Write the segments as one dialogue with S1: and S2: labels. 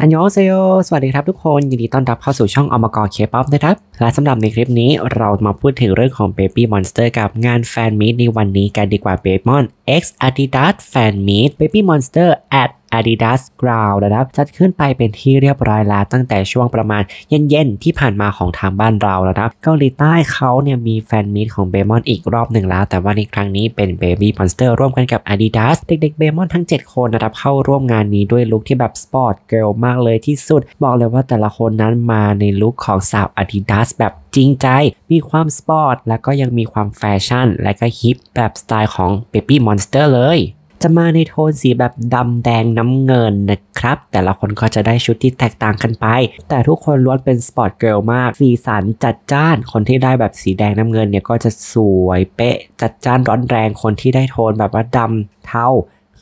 S1: อันยองเซโยสวัสดีครับทุกคน ยินดีต้อนรับเข้าสู่ช่องอมกอเคป๊อปนะครับและสำหรับในคลิปนี้เรามาพูดถึงเรื่องของ Baby Monster กับงานแฟนมีตในวันนี้กันดีกว่าเบี้มอน X Adidas Fan Meet Baby Monster at Adidas Ground นะครับจัดขึ้นไปเป็นที่เรียบร้อยแล้วตั้งแต่ช่วงประมาณเย็นๆที่ผ่านมาของทางบ้านเรา้วครับเกาหลีใต้เขาเนี่ยมีแฟนมิตของเบมอนอีกรอบหนึ่งแล้วแต่ว่าในครั้งนี้เป็น Baby Monster ร่วมกันกับ Adidas เด็กๆเบมอนทั้ง 7 คนนะครับเข้าร่วมงานนี้ด้วยลุคที่แบบสปอร์ตเกิร์ลมากเลยที่สุด บอกเลยว่าแต่ละคนนั้นมาในลุคของสาว Adidas แบบจริงใจมีความสปอร์ตแล้วก็ยังมีความแฟชั่นและก็ฮิปแบบสไตล์ของ Baby Monster เลย จะมาในโทนสีแบบดำแดงน้ำเงินนะครับ แต่ละคนก็จะได้ชุดที่แตกต่างกันไป แต่ทุกคนล้วนเป็นสปอร์ตเกิลมากสีสันจัดจ้าน คนที่ได้แบบสีแดงน้ำเงินเนี่ยก็จะสวยเป๊ะ จัดจ้านร้อนแรงคนที่ได้โทนแบบว่าดำเทา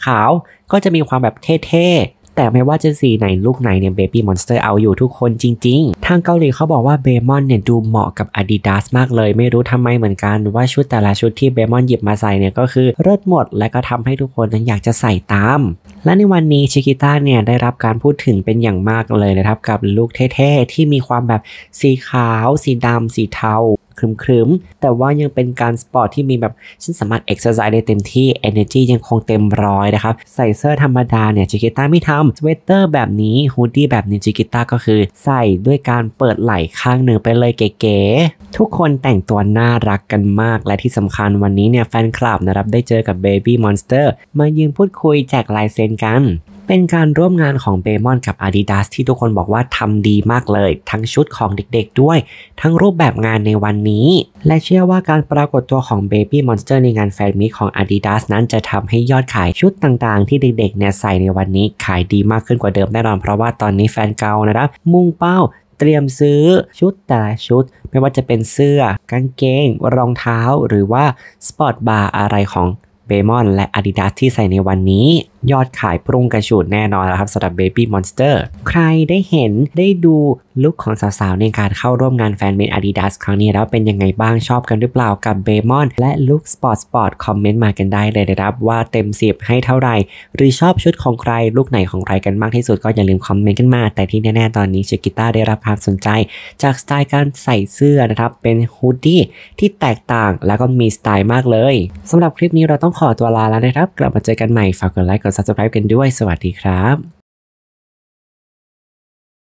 S1: ขาวก็จะมีความแบบเท่ๆแต่ไม่ว่าจะสีไหนลูกไหนเนี่ยเบบี้มอนสเตอร์เอาอยู่ทุกคนจริงๆ ทางเกาหลีเขาบอกว่าเบมอนเนี่ยดูเหมาะกับ Adidas มากเลย ไม่รู้ทำไมเหมือนกันว่าชุดแต่ละชุดที่เบมอนหยิบมาใส่เนี่ยก็คือเลิศหมดและก็ทำให้ทุกคนนั้นอยากจะใส่ตาม และในวันนี้ชิกิต้าเนี่ยได้รับการพูดถึงเป็นอย่างมากเลยนะครับกับลูกเท่ๆที่มีความแบบสีขาวสีดำ สีเทาครึมครึมแต่ว่ายังเป็นการสปอร์ตที่มีแบบฉันสามารถเอ็กซ์ซร์ไซส์ได้เต็มที่นอร์จียังคงเต็มร้อยนะครับใส่เสื้อธรรมดาเนี่ยจิกิต้าไม่ทำสเวตเตอร์แบบนี้ ฮูดดี้แบบนี้จิกิต้าก็คือใส่ด้วยการเปิดไหล่ข้างหนึ่งไปเลยเก๋ๆทุกคนแต่งตัวน่ารักกันมากและที่สำคัญวันนี้เนี่ยแฟนคลับนะครับได้เจอกับเบบี้มอนสเตอร์มายืนพูดคุยแจกลายเซ็นกันเป็นการร่วมงานของเบมอนกับ Adidas ที่ทุกคนบอกว่าทำดีมากเลย ทั้งชุดของเด็ก ๆด้วย ทั้งรูปแบบงานในวันนี้ และเชื่อว่าการปรากฏตัวของ Baby Monster ในงานแฟนมิของ Adidas นั้นจะทำให้ยอดขายชุดต่างๆที่เด็กๆเนี่ยใส่ในวันนี้ขายดีมากขึ้นกว่าเดิมแน่นอนเพราะว่าตอนนี้แฟนเก่านะครับ มุ่งเป้าเตรียมซื้อชุดแต่ละชุด ไม่ว่าจะเป็นเสื้อกางเกง รองเท้าหรือว่าสปอร์ตบาร์อะไรของเบมอนและาดิดาสที่ใส่ในวันนี้ ยอดขายพุ่งกระฉูดแน่นอนแล้วครับสำหรับเบบี้มอนสเตอร์ใครได้เห็นได้ดูลุคของสาวๆในการเข้าร่วมงานแฟนเมดอาดิดาสครั้งนี้แล้วเป็นยังไงบ้างชอบกันหรือเปล่ากับเบมอนและลุคสปอร์ตสปอร์ตคอมเมนต์มากันได้เลยนะครับว่าเต็มสิบให้เท่าไหร่หรือชอบชุดของใครลุคไหนของใครกันมากที่สุดก็อย่าลืมคอมเมนต์กันมาแต่ที่แน่ๆตอนนี้ชิกิต้าได้รับความสนใจ จากสไตล์การใส่เสื้อนะครับเป็นฮูดดี้ที่แตกต่างแล้วก็มีสไตล์มากเลยสำหรับคลิปนี้เราต้องขอตัวลาแล้วนะครับกลับมาเจอกันใหม่ฝากกดไลค์กด subscribe กันด้วยสวัสดีครับ